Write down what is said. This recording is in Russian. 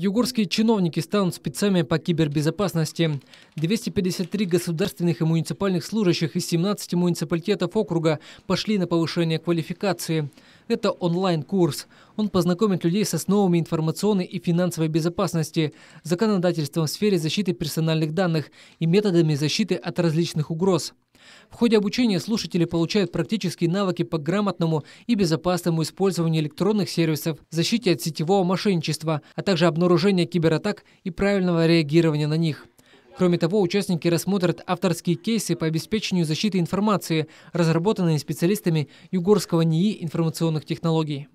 Югорские чиновники станут спецами по кибербезопасности. 253 государственных и муниципальных служащих из 17 муниципалитетов округа пошли на повышение квалификации. Это онлайн-курс. Он познакомит людей с основами информационной и финансовой безопасности, законодательством в сфере защиты персональных данных и методами защиты от различных угроз. В ходе обучения слушатели получают практические навыки по грамотному и безопасному использованию электронных сервисов, защите от сетевого мошенничества, а также обнаружения кибератак и правильного реагирования на них. Кроме того, участники рассмотрят авторские кейсы по обеспечению защиты информации, разработанные специалистами Югорского НИИ информационных технологий.